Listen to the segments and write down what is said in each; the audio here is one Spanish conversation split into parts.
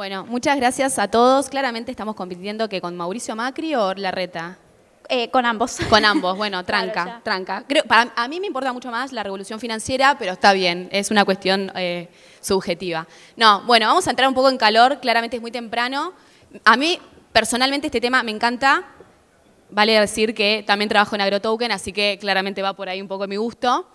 Bueno, muchas gracias a todos. Claramente estamos compitiendo que con Mauricio Macri o Larreta. Eh, con ambos. Con ambos, bueno, tranca, tranca. a mí me importa mucho más la revolución financiera, pero está bien, es una cuestión eh, subjetiva. No, bueno, vamos a entrar un poco en calor, claramente es muy temprano. A mí, personalmente, este tema me encanta. Vale decir que también trabajo en AgroToken, así que claramente va por ahí un poco mi gusto.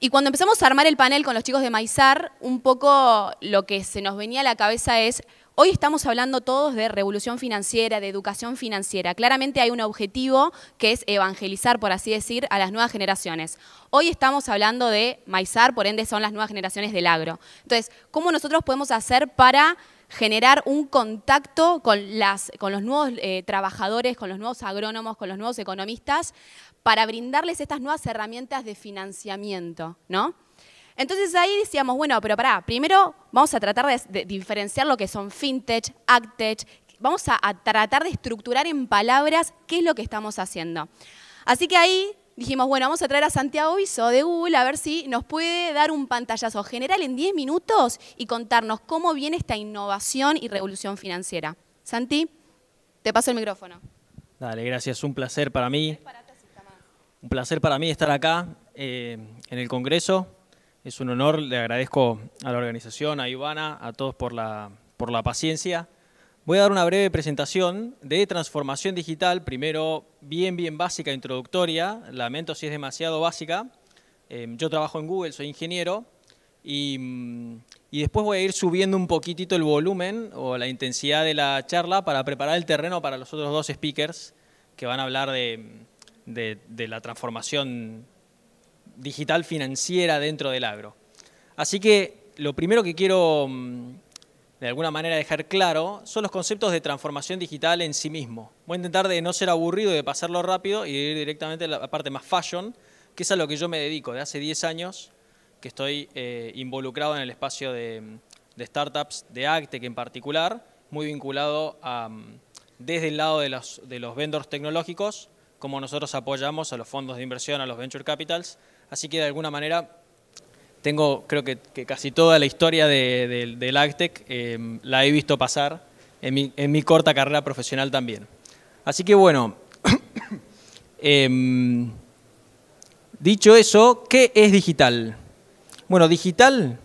Y cuando empezamos a armar el panel con los chicos de Maizar, un poco lo que se nos venía a la cabeza es, hoy estamos hablando todos de revolución financiera, de educación financiera. Claramente hay un objetivo que es evangelizar, por así decir, a las nuevas generaciones. Hoy estamos hablando de Maizar, por ende son las nuevas generaciones del agro. Entonces, ¿cómo nosotros podemos hacer para generar un contacto con, los nuevos eh, trabajadores, con los nuevos agrónomos, con los nuevos economistas, para brindarles estas nuevas herramientas de financiamiento, ¿no? Entonces ahí decíamos, bueno, pero pará, primero vamos a tratar de, diferenciar lo que son fintech, actech. vamos a, tratar de estructurar en palabras qué es lo que estamos haciendo. Así que ahí dijimos, bueno, vamos a traer a Santiago Viso de Google a ver si nos puede dar un pantallazo general en 10 minutos y contarnos cómo viene esta innovación y revolución financiera. Santi, te paso el micrófono. Dale, gracias, un placer para mí. Un placer para mí estar acá eh, en el Congreso. Es un honor, le agradezco a la organización, a Ivana, a todos por la, por la paciencia. Voy a dar una breve presentación de transformación digital, primero bien, bien básica, introductoria, lamento si es demasiado básica. Eh, yo trabajo en Google, soy ingeniero, y, mm, y, después voy a ir subiendo un poquitito el volumen o la intensidad de la charla para preparar el terreno para los otros dos speakers que van a hablar de, de, la transformación digital financiera dentro del agro. Así que lo primero que quiero mm, de alguna manera dejar claro son los conceptos de transformación digital en sí mismo. Voy a intentar de no ser aburrido, de pasarlo rápido y ir directamente a la parte más fashion, que es a lo que yo me dedico de hace 10 años, que estoy eh, involucrado en el espacio de, startups, de Actec en particular, muy vinculado desde el lado de los, de los vendors tecnológicos como nosotros apoyamos a los fondos de inversión, a los venture capitals. Así que de alguna manera tengo, creo que, casi toda la historia de, del AgTech em, la he visto pasar en mi, corta carrera profesional también. Así que bueno, em, dicho eso, ¿qué es digital? Bueno, digital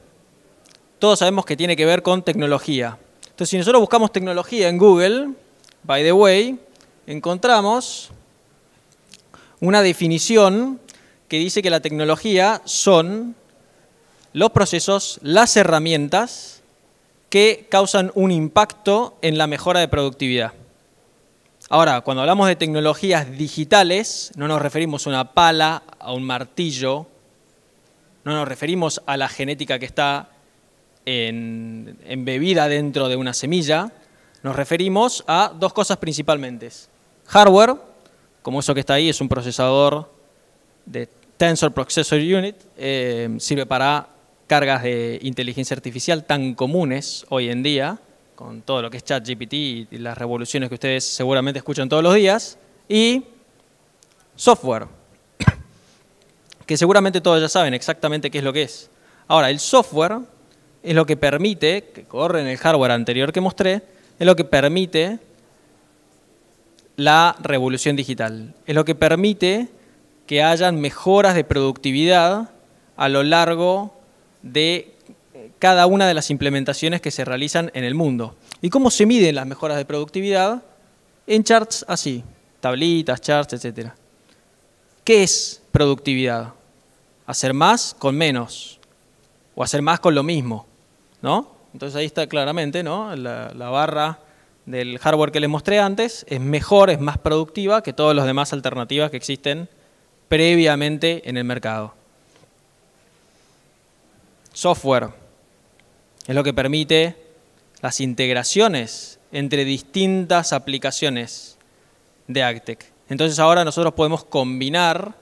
todos sabemos que tiene que ver con tecnología. Entonces, si nosotros buscamos tecnología en Google, by the way, encontramos una definición que dice que la tecnología son los procesos, las herramientas que causan un impacto en la mejora de productividad. Ahora, cuando hablamos de tecnologías digitales, no nos referimos a una pala, a un martillo, no nos referimos a la genética que está embebida dentro de una semilla, nos referimos a dos cosas principalmente. Hardware, como eso que está ahí es un procesador de Tensor Processor Unit, eh, sirve para cargas de inteligencia artificial tan comunes hoy en día, con todo lo que es ChatGPT y las revoluciones que ustedes seguramente escuchan todos los días, y software, que seguramente todos ya saben exactamente qué es lo que es. Ahora, el software es lo que permite, que corre en el hardware anterior que mostré, es lo que permite la revolución digital. Es lo que permite que hayan mejoras de productividad a lo largo de cada una de las implementaciones que se realizan en el mundo. ¿Y cómo se miden las mejoras de productividad? En charts así, tablitas, charts, etc. ¿Qué es productividad? Hacer más con menos, o hacer más con lo mismo, ¿no? Entonces ahí está claramente, ¿no? La, la barra del hardware que les mostré antes es mejor, es más productiva que todas las demás alternativas que existen previamente en el mercado. Software es lo que permite las integraciones entre distintas aplicaciones de AgTech. Entonces ahora nosotros podemos combinar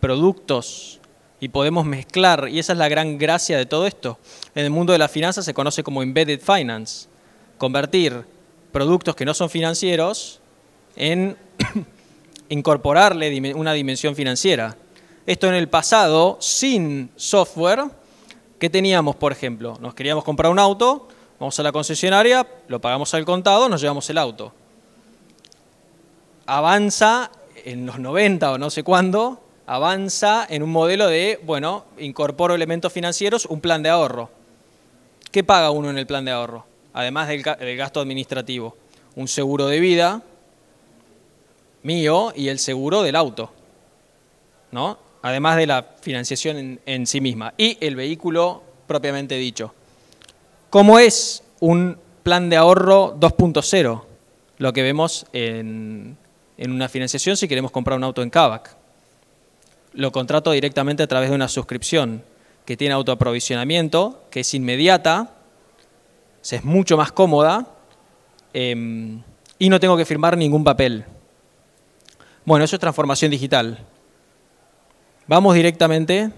productos y podemos mezclar, y esa es la gran gracia de todo esto. En el mundo de la finanza se conoce como embedded finance, convertir productos que no son financieros en incorporarle una dimensión financiera. Esto en el pasado, sin software, ¿qué teníamos, por ejemplo? Nos queríamos comprar un auto, vamos a la concesionaria, lo pagamos al contado, nos llevamos el auto. Avanza en los 90 o no sé cuándo, avanza en un modelo de, bueno, incorporo elementos financieros, un plan de ahorro. ¿Qué paga uno en el plan de ahorro? además del, gasto administrativo, un seguro de vida mío y el seguro del auto, ¿no? además de la financiación en, sí misma, y el vehículo propiamente dicho. ¿Cómo es un plan de ahorro 2.0? Lo que vemos en, una financiación si queremos comprar un auto en Kavak. Lo contrato directamente a través de una suscripción que tiene autoaprovisionamiento, que es inmediata, es mucho más cómoda em, y no tengo que firmar ningún papel. Bueno, eso es transformación digital. Vamos directamente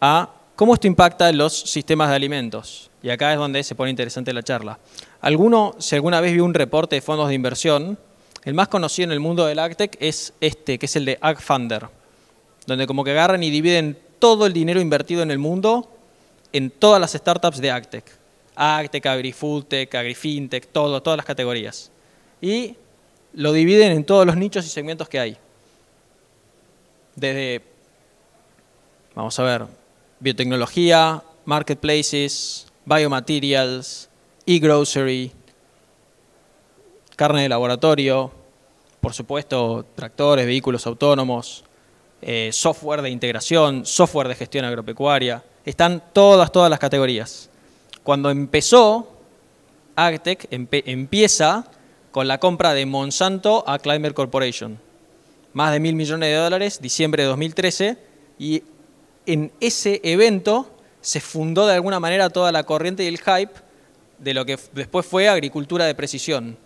a cómo esto impacta en los sistemas de alimentos. Y acá es donde se pone interesante la charla. Alguno, si alguna vez vio un reporte de fondos de inversión, el más conocido en el mundo del AgTech es este, que es el de AgFunder, donde como que agarran y dividen todo el dinero invertido en el mundo en todas las startups de AgTech. Agtec, Agrifultec, AgriFintech, todo, todas las categorías. Y lo dividen en todos los nichos y segmentos que hay. Desde, vamos a ver, biotecnología, marketplaces, biomaterials, e-grocery, carne de laboratorio, por supuesto, tractores, vehículos autónomos, eh, software de integración, software de gestión agropecuaria. Están todas, todas las categorías. Cuando empezó, Agtech, empieza con la compra de Monsanto a Climber Corporation. Más de mil millones de dólares, diciembre de 2013, y en ese evento se fundó de alguna manera toda la corriente y el hype de lo que después fue agricultura de precisión.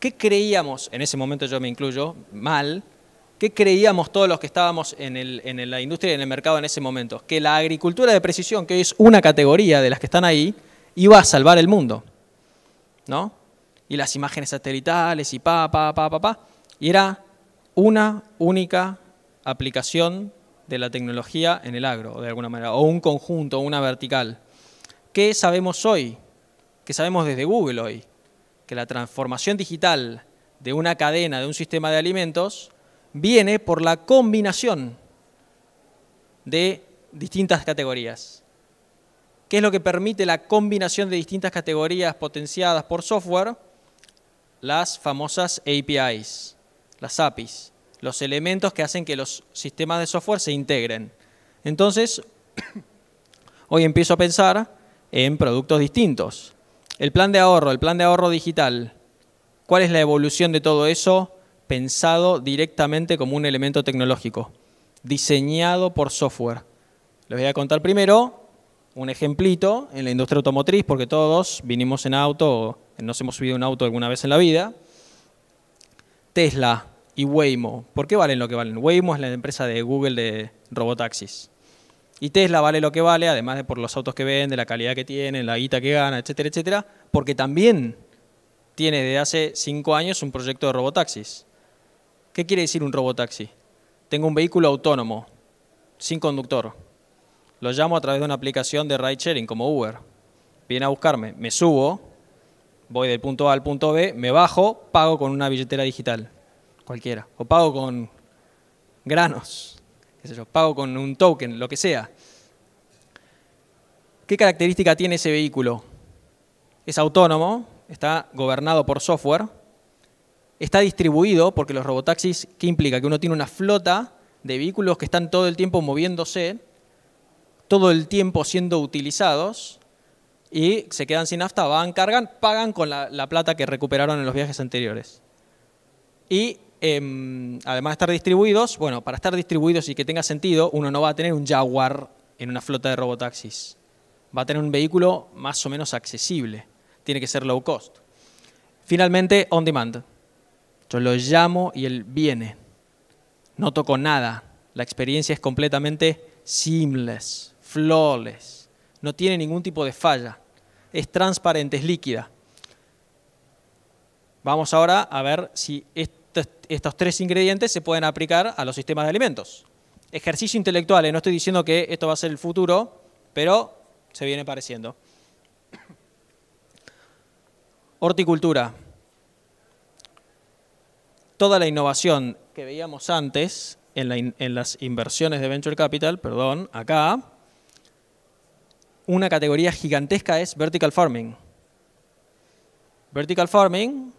¿Qué creíamos, en ese momento yo me incluyo, mal, ¿Qué creíamos todos los que estábamos en, la industria y en el mercado en ese momento? Que la agricultura de precisión, que es una categoría de las que están ahí, iba a salvar el mundo. ¿No? Y las imágenes satelitales y pa, pa, pa, pa, pa. Y era una única aplicación de la tecnología en el agro, de alguna manera, o un conjunto, una vertical. ¿Qué sabemos hoy? ¿Qué sabemos desde Google hoy? Que la transformación digital de una cadena, de un sistema de alimentos, viene por la combinación de distintas categorías. ¿Qué es lo que permite la combinación de distintas categorías potenciadas por software? Las famosas APIs, las APIs, los elementos que hacen que los sistemas de software se integren. Entonces, hoy empiezo a pensar en productos distintos. El plan de ahorro, el plan de ahorro digital, ¿cuál es la evolución de todo eso pensado directamente como un elemento tecnológico, diseñado por software. Les voy a contar primero un ejemplito en la industria automotriz, porque todos vinimos en auto, nos hemos subido un auto alguna vez en la vida. Tesla y Waymo, ¿por qué valen lo que valen? Waymo es la empresa de Google de robotaxis. Y Tesla vale lo que vale, además de por los autos que vende, la calidad que tiene, la guita que gana, etcétera, etcétera, porque también tiene desde hace cinco años un proyecto de robotaxis. ¿Qué quiere decir un robotaxi? Tengo un vehículo autónomo, sin conductor. Lo llamo a través de una aplicación de ride sharing como Uber. Viene a buscarme, me subo, voy del punto A al punto B, me bajo, pago con una billetera digital, cualquiera. O pago con granos, qué sé yo, pago con un token, lo que sea. ¿Qué característica tiene ese vehículo? Es autónomo, está gobernado por software está distribuido, porque los robotaxis, ¿qué implica? Que uno tiene una flota de vehículos que están todo el tiempo moviéndose, todo el tiempo siendo utilizados, y se quedan sin nafta, van, cargan, pagan con la, plata que recuperaron en los viajes anteriores. Y em, además de estar distribuidos, bueno, para estar distribuidos y que tenga sentido, uno no va a tener un Jaguar en una flota de robotaxis. Va a tener un vehículo más o menos accesible. Tiene que ser low cost. Finalmente, on demand lo llamo y él viene. No toco nada. La experiencia es completamente seamless, flawless. No tiene ningún tipo de falla. Es transparente, es líquida. Vamos ahora a ver si estos, estos tres ingredientes se pueden aplicar a los sistemas de alimentos. Ejercicio intelectual. ¿eh? No estoy diciendo que esto va a ser el futuro, pero se viene pareciendo. Horticultura toda la innovación que veíamos antes en, las inversiones de Venture Capital, perdón, acá, una categoría gigantesca es Vertical Farming. Vertical Farming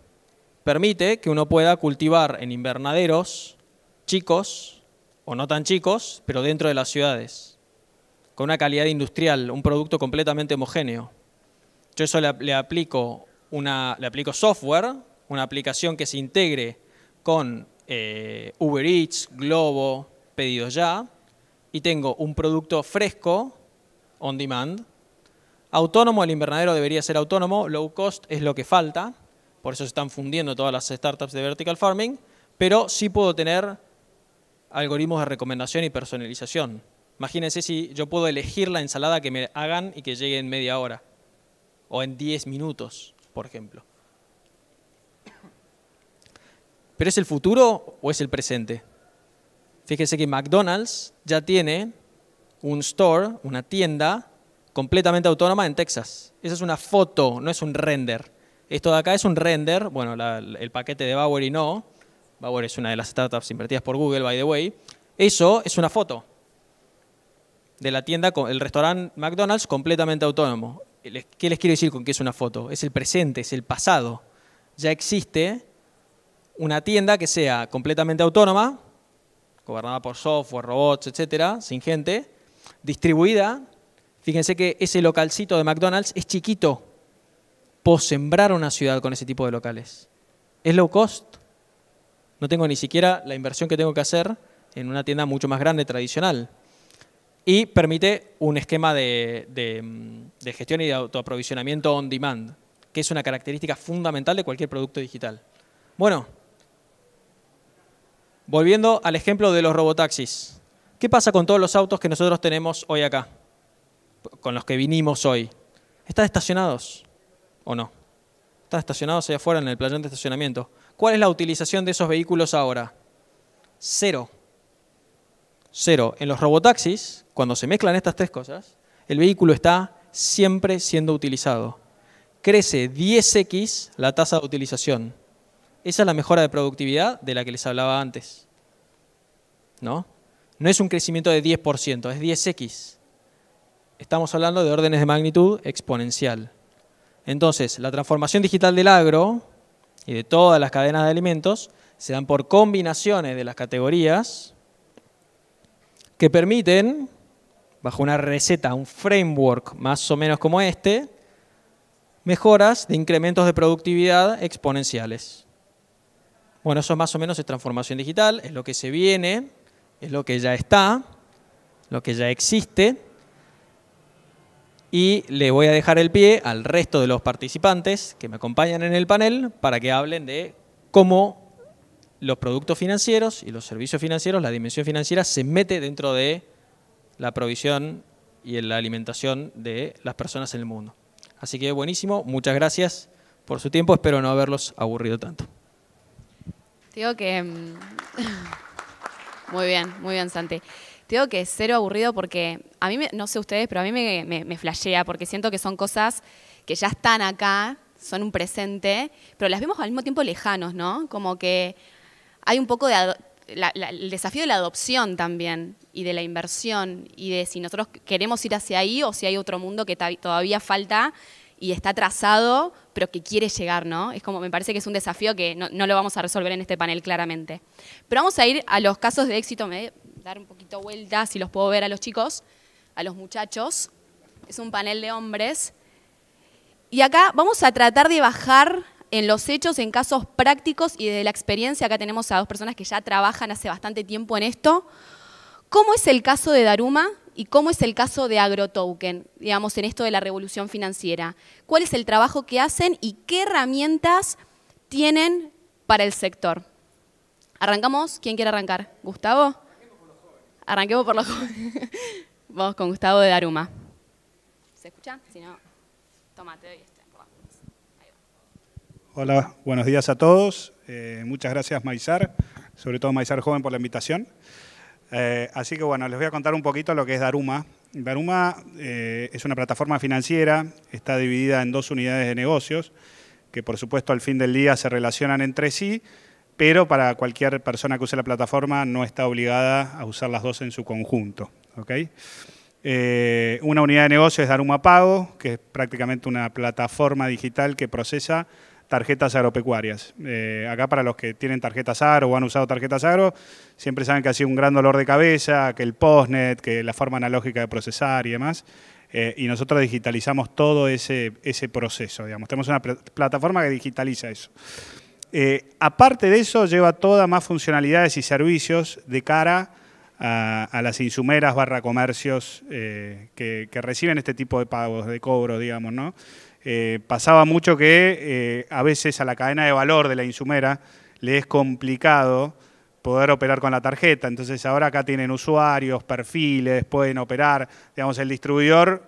permite que uno pueda cultivar en invernaderos chicos o no tan chicos, pero dentro de las ciudades, con una calidad industrial, un producto completamente homogéneo. Yo eso le, le aplico software, una aplicación que se integre con eh, Uber Eats, Globo, Pedidos Ya, y tengo un producto fresco, on demand, autónomo, el invernadero debería ser autónomo, low cost es lo que falta, por eso se están fundiendo todas las startups de vertical farming, pero sí puedo tener algoritmos de recomendación y personalización. Imagínense si yo puedo elegir la ensalada que me hagan y que llegue en media hora, o en 10 minutos, por ejemplo. ¿Pero es el futuro o es el presente? Fíjese que McDonald's ya tiene un store, una tienda completamente autónoma en Texas. Esa es una foto, no es un render. Esto de acá es un render, bueno, el paquete de Bauer y no. Bauer es una de las startups invertidas por Google, by the way. Eso es una foto de la tienda, el restaurante McDonald's completamente autónomo. ¿Qué les quiero decir con que es una foto? Es el presente, es el pasado. Ya existe una tienda que sea completamente autónoma, gobernada por software, robots, etcétera, sin gente, distribuida. Fíjense que ese localcito de McDonald's es chiquito. Puedo sembrar una ciudad con ese tipo de locales. Es low cost. No tengo ni siquiera la inversión que tengo que hacer en una tienda mucho más grande, tradicional. Y permite un esquema de, gestión y de autoaprovisionamiento on demand, que es una característica fundamental de cualquier producto digital. Bueno, Volviendo al ejemplo de los robotaxis. ¿Qué pasa con todos los autos que nosotros tenemos hoy acá? Con los que vinimos hoy. ¿Están estacionados o no? Están estacionados allá afuera en el playón de estacionamiento. ¿Cuál es la utilización de esos vehículos ahora? Cero. Cero. En los robotaxis, cuando se mezclan estas tres cosas, el vehículo está siempre siendo utilizado. Crece 10x la tasa de utilización. Esa es la mejora de productividad de la que les hablaba antes. ¿No? No es un crecimiento de 10%, es 10x. Estamos hablando de órdenes de magnitud exponencial. Entonces, la transformación digital del agro y de todas las cadenas de alimentos se dan por combinaciones de las categorías que permiten, bajo una receta, un framework más o menos como este, mejoras de incrementos de productividad exponenciales. Bueno, eso más o menos es transformación digital, es lo que se viene, es lo que ya está, lo que ya existe. Y le voy a dejar el pie al resto de los participantes que me acompañan en el panel para que hablen de cómo los productos financieros y los servicios financieros, la dimensión financiera, se mete dentro de la provisión y en la alimentación de las personas en el mundo. Así que buenísimo, muchas gracias por su tiempo, espero no haberlos aburrido tanto digo que... Mm, muy bien, muy bien, Santi. Te digo que es cero aburrido porque a mí, no sé ustedes, pero a mí me, flashea porque siento que son cosas que ya están acá, son un presente, pero las vemos al mismo tiempo lejanos, ¿no? Como que hay un poco de... el desafío de la adopción también y de la inversión y de si nosotros queremos ir hacia ahí o si hay otro mundo que todavía falta y está trazado pero que quiere llegar, ¿no? Es como, me parece que es un desafío que no, lo vamos a resolver en este panel claramente. Pero vamos a ir a los casos de éxito, me voy a dar un poquito vuelta si los puedo ver a los chicos, a los muchachos. Es un panel de hombres. Y acá vamos a tratar de bajar en los hechos, en casos prácticos y de la experiencia, acá tenemos a dos personas que ya trabajan hace bastante tiempo en esto. ¿Cómo es el caso de Daruma y cómo es el caso de AgroToken, digamos, en esto de la revolución financiera. ¿Cuál es el trabajo que hacen y qué herramientas tienen para el sector? ¿Arrancamos? ¿Quién quiere arrancar? ¿Gustavo? Arranquemos por los jóvenes. Vamos con Gustavo de Daruma. ¿Se escucha? Si no, tomate. Este, Hola, buenos días a todos. Eh, muchas gracias, Maizar, sobre todo Maizar Joven, por la invitación. Eh, así que bueno, les voy a contar un poquito lo que es Daruma. Daruma eh, es una plataforma financiera, está dividida en dos unidades de negocios, que por supuesto al fin del día se relacionan entre sí, pero para cualquier persona que use la plataforma no está obligada a usar las dos en su conjunto. Eh, una unidad de negocio es Daruma Pago, que es prácticamente una plataforma digital que procesa tarjetas agropecuarias. Eh, acá para los que tienen tarjetas agro o han usado tarjetas agro, siempre saben que ha sido un gran dolor de cabeza, que el postnet, que la forma analógica de procesar y demás. Eh, y nosotros digitalizamos todo ese, ese proceso, digamos. Tenemos una plataforma que digitaliza eso. Eh, aparte de eso, lleva todas más funcionalidades y servicios de cara a, las insumeras barra comercios que, que reciben este tipo de pagos, de cobro, digamos, ¿no? Eh, pasaba mucho que eh, a veces a la cadena de valor de la Insumera le es complicado poder operar con la tarjeta. Entonces ahora acá tienen usuarios, perfiles, pueden operar. Digamos, el distribuidor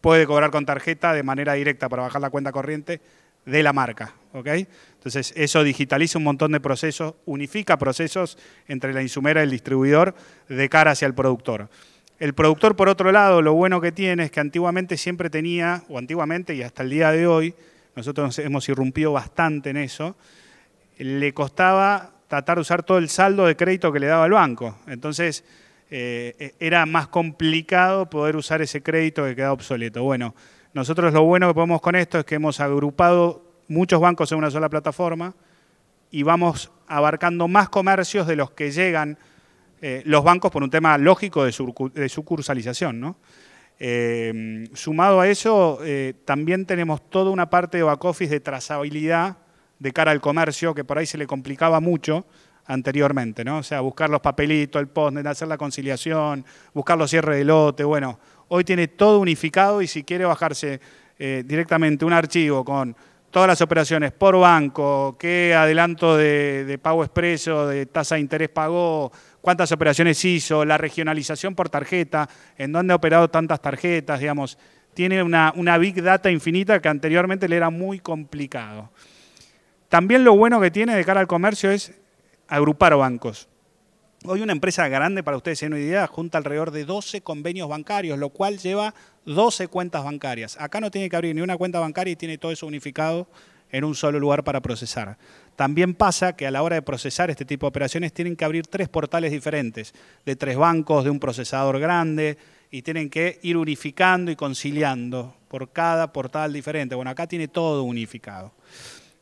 puede cobrar con tarjeta de manera directa para bajar la cuenta corriente de la marca. ¿ok? Entonces eso digitaliza un montón de procesos, unifica procesos entre la insumera y el distribuidor de cara hacia el productor. El productor, por otro lado, lo bueno que tiene es que antiguamente siempre tenía, o antiguamente y hasta el día de hoy, nosotros hemos irrumpido bastante en eso, le costaba tratar de usar todo el saldo de crédito que le daba el banco. Entonces, eh, e, era más complicado poder usar ese crédito que quedaba obsoleto. Bueno, nosotros lo bueno que podemos con esto es que hemos agrupado muchos bancos en una sola plataforma y vamos abarcando más comercios de los que llegan eh, los bancos por un tema lógico de, sucursalización. ¿no? Eh, sumado a eso, eh, también tenemos toda una parte de back office de trazabilidad de cara al comercio, que por ahí se le complicaba mucho anteriormente, ¿no? O sea, buscar los papelitos, el post, hacer la conciliación, buscar los cierres de lote, bueno, hoy tiene todo unificado y si quiere bajarse directamente un archivo con todas las operaciones por banco, qué adelanto de pago expreso, de tasa de interés pagó, cuántas operaciones hizo, la regionalización por tarjeta, en dónde ha operado tantas tarjetas, digamos. Tiene una, big data infinita que anteriormente le era muy complicado. También lo bueno que tiene de cara al comercio es agrupar bancos. Hoy una empresa grande, para ustedes en una idea, junta alrededor de 12 convenios bancarios, lo cual lleva 12 cuentas bancarias. Acá no tiene que abrir ni una cuenta bancaria y tiene todo eso unificado en un solo lugar para procesar. También pasa que a la hora de procesar este tipo de operaciones tienen que abrir tres portales diferentes, de tres bancos, de un procesador grande, y tienen que ir unificando y conciliando por cada portal diferente. Bueno, acá tiene todo unificado.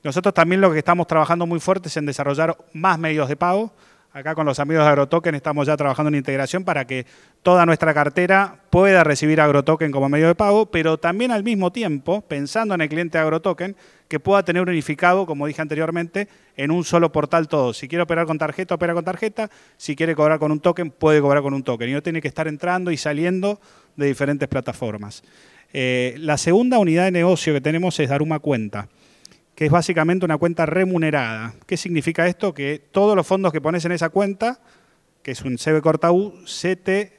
Nosotros también lo que estamos trabajando muy fuerte es en desarrollar más medios de pago, Acá con los amigos de AgroToken estamos ya trabajando en integración para que toda nuestra cartera pueda recibir AgroToken como medio de pago, pero también al mismo tiempo, pensando en el cliente de AgroToken, que pueda tener unificado, como dije anteriormente, en un solo portal todo. Si quiere operar con tarjeta, opera con tarjeta. Si quiere cobrar con un token, puede cobrar con un token. Y no tiene que estar entrando y saliendo de diferentes plataformas. Eh, la segunda unidad de negocio que tenemos es dar una Cuenta que es básicamente una cuenta remunerada. ¿Qué significa esto? Que todos los fondos que pones en esa cuenta, que es un CB corta U, se te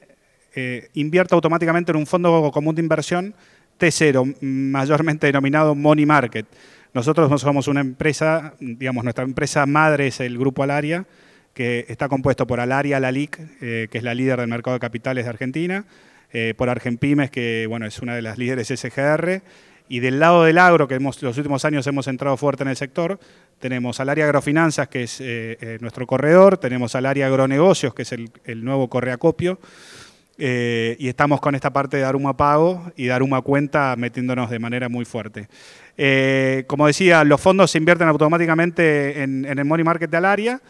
eh, invierte automáticamente en un fondo común de inversión T0, mayormente denominado Money Market. Nosotros no somos una empresa, digamos, nuestra empresa madre es el Grupo Alaria, que está compuesto por Alaria Lalic, eh, que es la líder del mercado de capitales de Argentina, eh, Por por Pymes, que bueno, es una de las líderes SGR, y del lado del agro, que hemos, los últimos años hemos entrado fuerte en el sector, tenemos al área agrofinanzas, que es eh, eh, nuestro corredor, tenemos al área agronegocios, que es el, nuevo correacopio, eh, y estamos con esta parte de dar un Pago y dar una Cuenta metiéndonos de manera muy fuerte. como decía, los fondos se invierten automáticamente en, el money market del área,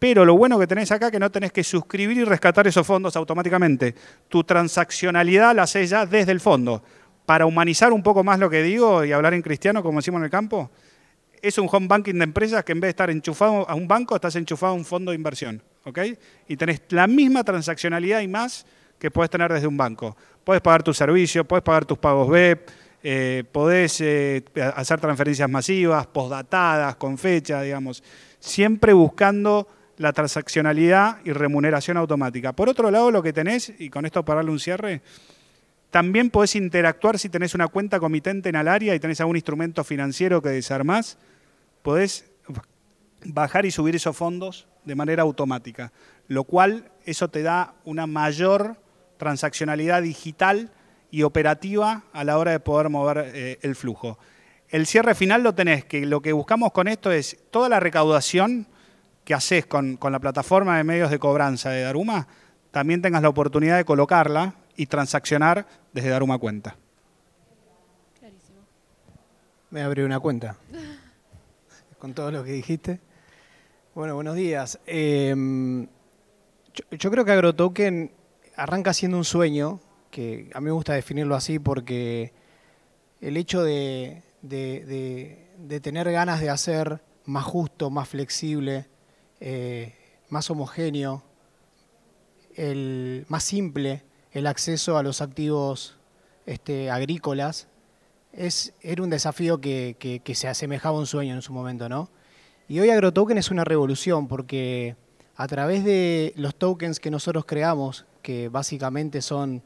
pero lo bueno que tenés acá es que no tenés que suscribir y rescatar esos fondos automáticamente. Tu transaccionalidad la haces ya desde el fondo para humanizar un poco más lo que digo y hablar en cristiano, como decimos en el campo, es un home banking de empresas que en vez de estar enchufado a un banco, estás enchufado a un fondo de inversión. ¿ok? Y tenés la misma transaccionalidad y más que puedes tener desde un banco. Podés pagar tus servicios, podés pagar tus pagos web, e eh, podés eh, hacer transferencias masivas, postdatadas, con fecha, digamos. Siempre buscando la transaccionalidad y remuneración automática. Por otro lado, lo que tenés, y con esto para darle un cierre, también podés interactuar si tenés una cuenta comitente en área y tenés algún instrumento financiero que desarmás. Podés bajar y subir esos fondos de manera automática, lo cual eso te da una mayor transaccionalidad digital y operativa a la hora de poder mover eh, el flujo. El cierre final lo tenés, que lo que buscamos con esto es toda la recaudación que haces con, con la plataforma de medios de cobranza de Daruma, también tengas la oportunidad de colocarla y transaccionar desde dar una cuenta. Clarísimo. Me abrí una cuenta con todo lo que dijiste. Bueno, buenos días. Em, yo, creo que AgroToken arranca siendo un sueño, que a mí me gusta definirlo así porque el hecho de, tener ganas de hacer más justo, más flexible, eh, más homogéneo, el, más simple, el acceso a los activos este, agrícolas, es, era un desafío que, se asemejaba a un sueño en su momento, ¿no? Y hoy AgroToken es una revolución porque a través de los tokens que nosotros creamos, que básicamente son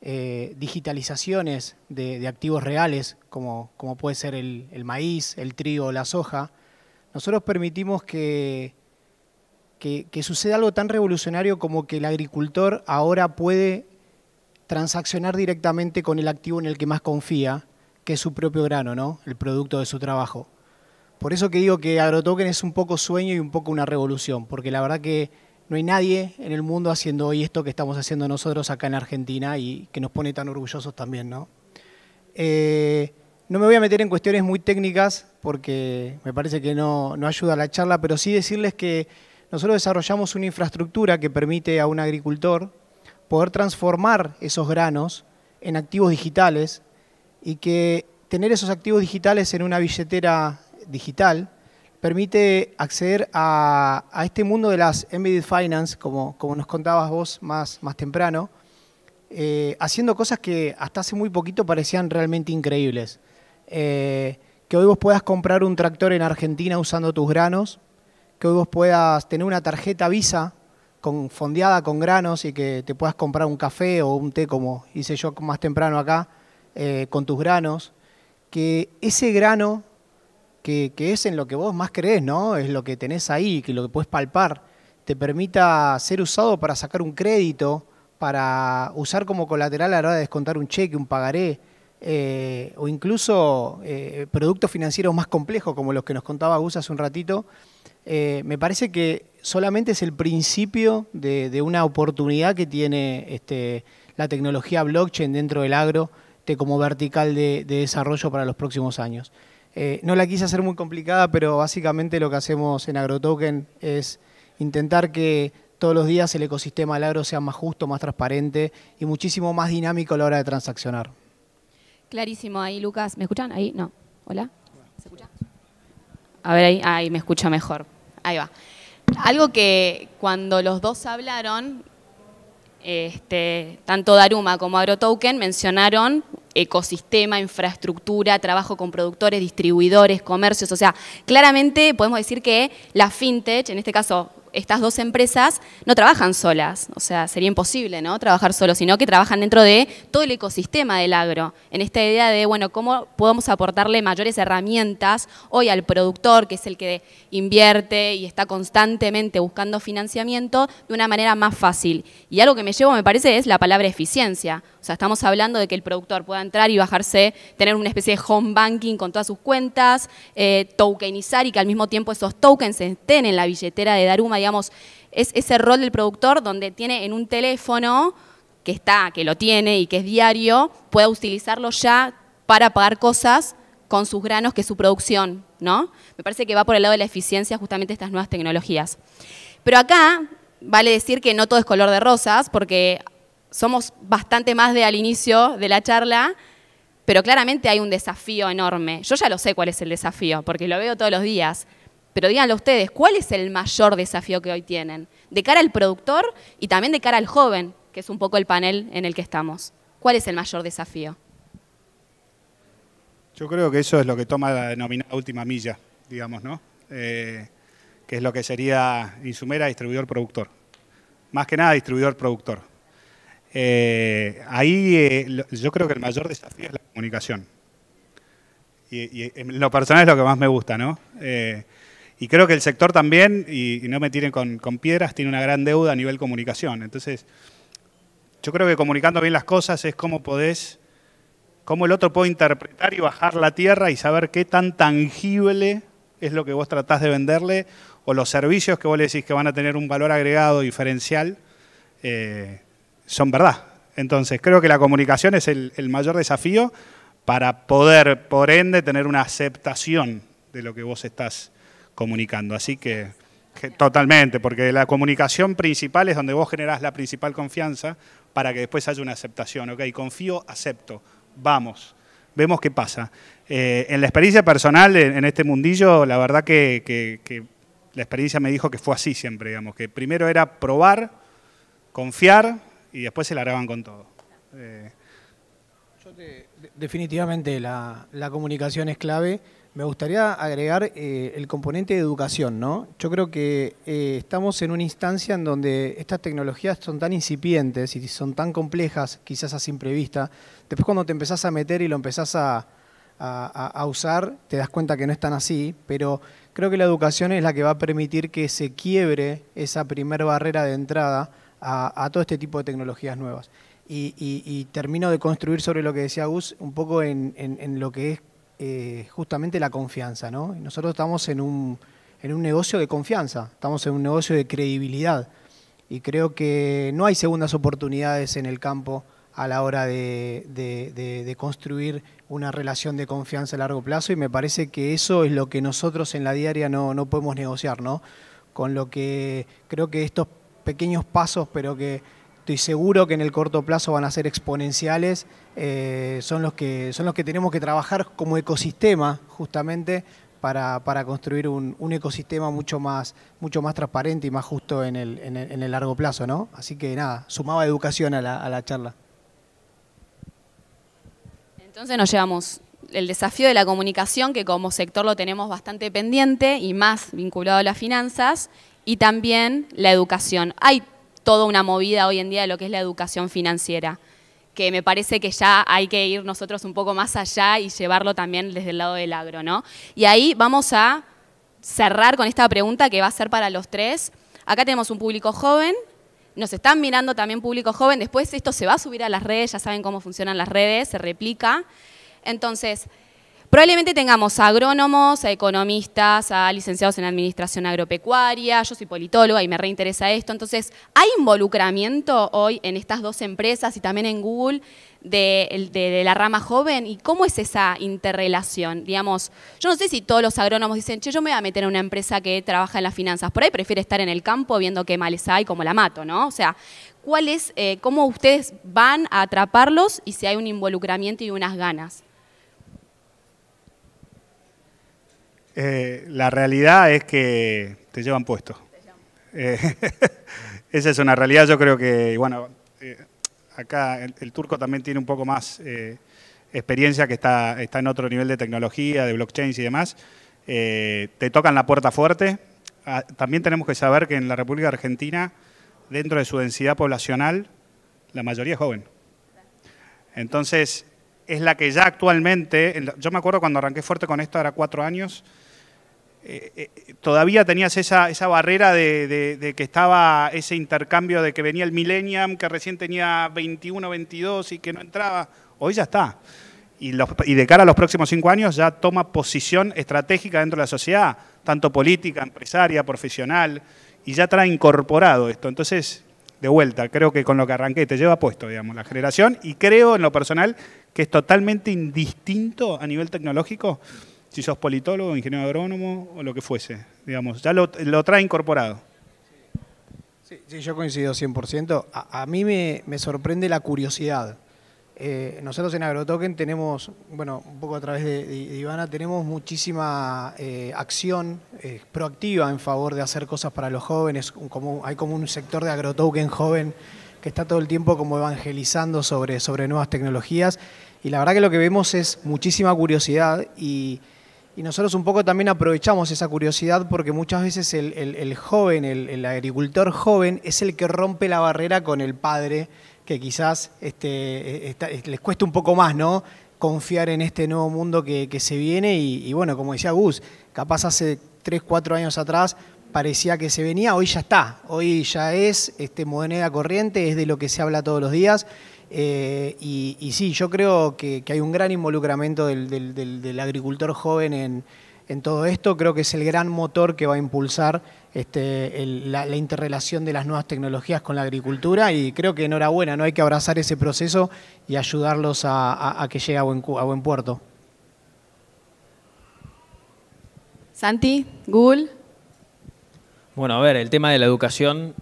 eh, digitalizaciones de, activos reales, como, como puede ser el, maíz, el trigo, la soja, nosotros permitimos que, que, que, suceda algo tan revolucionario como que el agricultor ahora puede transaccionar directamente con el activo en el que más confía, que es su propio grano, ¿no? el producto de su trabajo. Por eso que digo que AgroToken es un poco sueño y un poco una revolución, porque la verdad que no hay nadie en el mundo haciendo hoy esto que estamos haciendo nosotros acá en Argentina y que nos pone tan orgullosos también. ¿no? Eh, no me voy a meter en cuestiones muy técnicas porque me parece que no, no ayuda a la charla, pero sí decirles que nosotros desarrollamos una infraestructura que permite a un agricultor poder transformar esos granos en activos digitales y que tener esos activos digitales en una billetera digital permite acceder a, este mundo de las embedded finance, como, como nos contabas vos más, más temprano, eh, haciendo cosas que hasta hace muy poquito parecían realmente increíbles. Eh, que hoy vos puedas comprar un tractor en Argentina usando tus granos, que hoy vos puedas tener una tarjeta Visa fondeada con granos y que te puedas comprar un café o un té, como hice yo más temprano acá, eh, con tus granos, que ese grano que, es en lo que vos más crees, ¿no? Es lo que tenés ahí, que lo que puedes palpar, te permita ser usado para sacar un crédito, para usar como colateral a la hora de descontar un cheque, un pagaré, eh, o incluso eh, productos financieros más complejos, como los que nos contaba Gus hace un ratito. me parece que solamente es el principio de, una oportunidad que tiene este, la tecnología blockchain dentro del agro como vertical de, desarrollo para los próximos años. Eh, no la quise hacer muy complicada, pero básicamente lo que hacemos en AgroToken es intentar que todos los días el ecosistema del agro sea más justo, más transparente y muchísimo más dinámico a la hora de transaccionar. Clarísimo, ahí Lucas, ¿me escuchan? Ahí, no, hola, ¿se escucha? A ver, ahí, ahí me escucha mejor, ahí va. Algo que cuando los dos hablaron, este, tanto Daruma como AgroToken mencionaron ecosistema, infraestructura, trabajo con productores, distribuidores, comercios, o sea, claramente podemos decir que la fintech, en este caso estas dos empresas no trabajan solas, o sea, sería imposible ¿no? trabajar solo, sino que trabajan dentro de todo el ecosistema del agro, en esta idea de, bueno, cómo podemos aportarle mayores herramientas hoy al productor, que es el que invierte y está constantemente buscando financiamiento, de una manera más fácil. Y algo que me llevo, me parece, es la palabra eficiencia. O sea, estamos hablando de que el productor pueda entrar y bajarse, tener una especie de home banking con todas sus cuentas, eh, tokenizar y que al mismo tiempo esos tokens estén en la billetera de Daruma, digamos, es ese rol del productor donde tiene en un teléfono que está, que lo tiene y que es diario, pueda utilizarlo ya para pagar cosas con sus granos que es su producción, ¿no? Me parece que va por el lado de la eficiencia justamente estas nuevas tecnologías. Pero acá vale decir que no todo es color de rosas, porque somos bastante más de al inicio de la charla, pero claramente hay un desafío enorme. Yo ya lo sé cuál es el desafío, porque lo veo todos los días. Pero díganlo ustedes, ¿cuál es el mayor desafío que hoy tienen? De cara al productor y también de cara al joven, que es un poco el panel en el que estamos. ¿Cuál es el mayor desafío? Yo creo que eso es lo que toma la denominada última milla, digamos, ¿no? Eh, que es lo que sería Insumera, distribuidor-productor. Más que nada distribuidor-productor eh, ahí eh, yo creo que el mayor desafío es la comunicación. Y, en lo personal es lo que más me gusta, ¿no? Eh, y creo que el sector también, y, no me tiren con, piedras, tiene una gran deuda a nivel comunicación. Entonces, yo creo que comunicando bien las cosas es cómo podés, cómo el otro puede interpretar y bajar la tierra y saber qué tan tangible es lo que vos tratás de venderle o los servicios que vos le decís que van a tener un valor agregado diferencial son verdad. Entonces, creo que la comunicación es el, mayor desafío para poder, por ende, tener una aceptación de lo que vos estás comunicando. Así que, totalmente, porque la comunicación principal es donde vos generás la principal confianza para que después haya una aceptación. Ok, confío, acepto, vamos, vemos qué pasa. Eh, en la experiencia personal, en, este mundillo, la verdad que, que la experiencia me dijo que fue así siempre, digamos, que primero era probar, confiar, y después se la graban con todo. Eh, definitivamente la, comunicación es clave. Me gustaría agregar eh, el componente de educación, ¿no? Yo creo que eh, estamos en una instancia en donde estas tecnologías son tan incipientes y son tan complejas, quizás a simple vista. Después cuando te empezás a meter y lo empezás a, a, usar, te das cuenta que no es tan así, pero creo que la educación es la que va a permitir que se quiebre esa primer barrera de entrada a, todo este tipo de tecnologías nuevas. Y, termino de construir sobre lo que decía Gus, un poco en, lo que es eh, justamente la confianza. ¿no? Nosotros estamos en un, en un negocio de confianza, estamos en un negocio de credibilidad. Y creo que no hay segundas oportunidades en el campo a la hora de, de, de, construir una relación de confianza a largo plazo y me parece que eso es lo que nosotros en la diaria no, no podemos negociar, ¿no? Con lo que creo que estos pequeños pasos, pero que estoy seguro que en el corto plazo van a ser exponenciales, eh, son, los que, son los que tenemos que trabajar como ecosistema justamente para, construir un, ecosistema mucho más, mucho más transparente y más justo en el, largo plazo, ¿no? Así que nada, sumaba educación a la, a la charla. Entonces nos llevamos el desafío de la comunicación, que como sector lo tenemos bastante pendiente y más vinculado a las finanzas, y también la educación. Hay toda una movida hoy en día de lo que es la educación financiera, que me parece que ya hay que ir nosotros un poco más allá y llevarlo también desde el lado del agro, ¿no? Y ahí vamos a cerrar con esta pregunta que va a ser para los tres. Acá tenemos un público joven, nos están mirando también público joven, después esto se va a subir a las redes, ya saben cómo funcionan las redes, se replica. Entonces, Probablemente tengamos agrónomos, a economistas, a ah, licenciados en administración agropecuaria, yo soy politóloga y me reinteresa esto. Entonces, ¿hay involucramiento hoy en estas dos empresas y también en Google de, la rama joven? ¿Y cómo es esa interrelación? Digamos, yo no sé si todos los agrónomos dicen, che, yo me voy a meter en una empresa que trabaja en las finanzas. Por ahí prefiere estar en el campo viendo qué males hay, cómo la mato, ¿no? O sea, ¿cuál es, eh, cómo ustedes van a atraparlos y si hay un involucramiento y unas ganas? Eh, la realidad es que te llevan puesto. Eh, esa es una realidad, yo creo que, bueno, eh, acá el, turco también tiene un poco más experiencia que está, está en otro nivel de tecnología, de blockchains y demás. te tocan la puerta fuerte. Ah, también tenemos que saber que en la República Argentina, dentro de su densidad poblacional, la mayoría es joven. Entonces, es la que ya actualmente, yo me acuerdo cuando arranqué fuerte con esto, era cuatro años, eh, eh, todavía tenías esa, barrera de, que estaba ese intercambio de que venía el Millennium, que recién tenía 21, 22 y que no entraba. Hoy ya está. Y, y de cara a los próximos cinco años ya toma posición estratégica dentro de la sociedad, tanto política, empresaria, profesional, y ya trae incorporado esto. Entonces, de vuelta, creo que con lo que arranqué te lleva puesto, digamos, la generación, y creo en lo personal que es totalmente indistinto a nivel tecnológico, si sos politólogo, ingeniero agrónomo o lo que fuese, digamos, ya lo, trae incorporado. Sí, sí, yo coincido 100%. A, mí me, sorprende la curiosidad. Eh, nosotros en AgroToken tenemos, bueno, un poco a través de, Ivana, tenemos muchísima eh, acción eh, proactiva en favor de hacer cosas para los jóvenes. hay como un sector de AgroToken joven que está todo el tiempo como evangelizando sobre, sobre nuevas tecnologías. Y la verdad que lo que vemos es muchísima curiosidad y, y nosotros un poco también aprovechamos esa curiosidad porque muchas veces el, joven, el, agricultor joven, es el que rompe la barrera con el padre, que quizás este, les cuesta un poco más, ¿no? confiar en este nuevo mundo que, se viene y, y, bueno, como decía Gus, capaz hace 3, 4 años atrás parecía que se venía, hoy ya está, hoy ya es este, moneda corriente, es de lo que se habla todos los días. Eh, y, sí, yo creo que, hay un gran involucramiento del, agricultor joven en, todo esto. Creo que es el gran motor que va a impulsar este, la, interrelación de las nuevas tecnologías con la agricultura. Y creo que enhorabuena, no hay que abrazar ese proceso y ayudarlos a, que llegue a buen, a buen puerto. Santi, Google. Bueno, a ver, el tema de la educación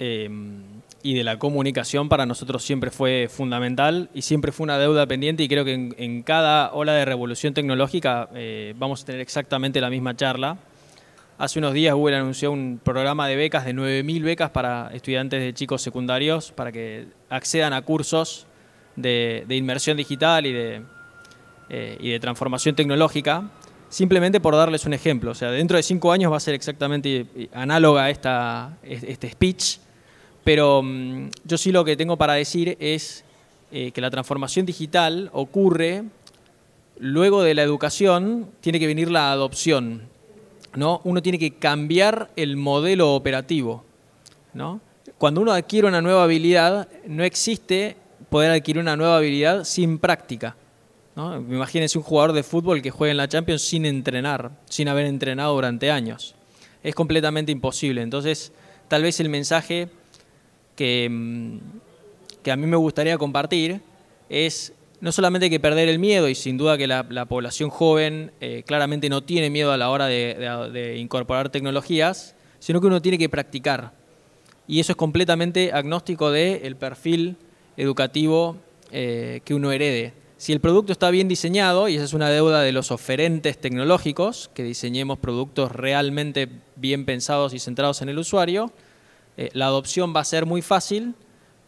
em, y de la comunicación para nosotros siempre fue fundamental y siempre fue una deuda pendiente y creo que en, cada ola de revolución tecnológica eh, vamos a tener exactamente la misma charla. Hace unos días Google anunció un programa de becas de 9.000 becas para estudiantes de chicos secundarios para que accedan a cursos de, inmersión digital y de eh, transformación tecnológica simplemente por darles un ejemplo. O sea, dentro de cinco años va a ser exactamente eh, análoga a esta, este speech, pero mm, yo sí lo que tengo para decir es eh, que la transformación digital ocurre luego de la educación, tiene que venir la adopción. ¿no? Uno tiene que cambiar el modelo operativo. Cuando uno adquiere una nueva habilidad, no existe poder adquirir una nueva habilidad sin práctica. Imagínense un jugador de fútbol que juegue en la Champions sin entrenar, sin haber entrenado durante años. Es completamente imposible. Entonces, tal vez el mensaje que, mm, a mí me gustaría compartir es no solamente que perder el miedo, y sin duda que la, población joven eh, claramente no tiene miedo a la hora de, incorporar tecnologías, sino que uno tiene que practicar. Y eso es completamente agnóstico del perfil educativo eh, que uno herede. Si el producto está bien diseñado, y esa es una deuda de los oferentes tecnológicos, que diseñemos productos realmente bien pensados y centrados en el usuario, eh, la adopción va a ser muy fácil,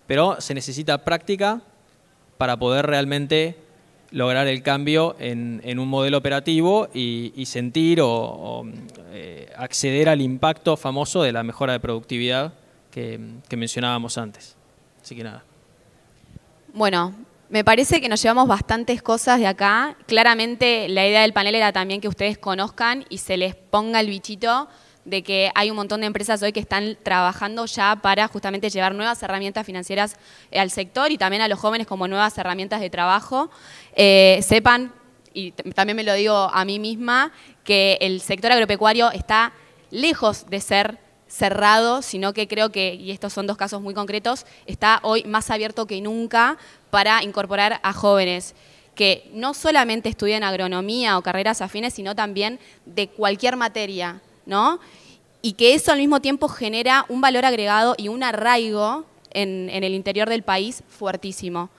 pero se necesita práctica para poder realmente lograr el cambio en, un modelo operativo y, sentir o, eh, acceder al impacto famoso de la mejora de productividad que, que mencionábamos antes. Así que nada. Bueno, me parece que nos llevamos bastantes cosas de acá. Claramente la idea del panel era también que ustedes conozcan y se les ponga el bichito de que hay un montón de empresas hoy que están trabajando ya para justamente llevar nuevas herramientas financieras eh, al sector y también a los jóvenes como nuevas herramientas de trabajo. Eh, sepan, y también me lo digo a mí misma, que el sector agropecuario está lejos de ser cerrado, sino que creo que, y estos son dos casos muy concretos, está hoy más abierto que nunca para incorporar a jóvenes que no solamente estudian agronomía o carreras afines, sino también de cualquier materia, ¿no? Y que eso al mismo tiempo genera un valor agregado y un arraigo en, en el interior del país fuertísimo.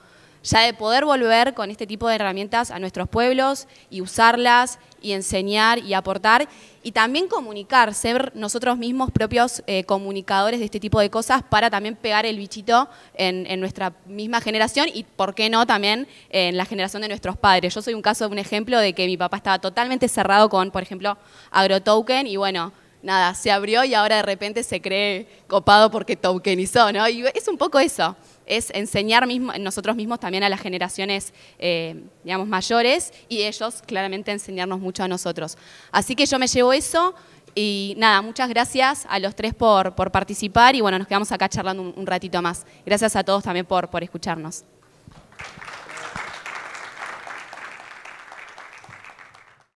Ya de poder volver con este tipo de herramientas a nuestros pueblos y usarlas y enseñar y aportar y también comunicar, ser nosotros mismos propios eh, comunicadores de este tipo de cosas para también pegar el bichito en, en, nuestra misma generación y, por qué no, también eh, en la generación de nuestros padres. Yo soy un caso, un ejemplo de que mi papá estaba totalmente cerrado con, por ejemplo, AgroToken y bueno, nada, se abrió y ahora de repente se cree copado porque tokenizó, ¿no? Y es un poco eso es enseñar nosotros mismos también a las generaciones, eh, digamos, mayores y ellos claramente enseñarnos mucho a nosotros. Así que yo me llevo eso y nada, muchas gracias a los tres por, participar y bueno, nos quedamos acá charlando un, ratito más. Gracias a todos también por escucharnos.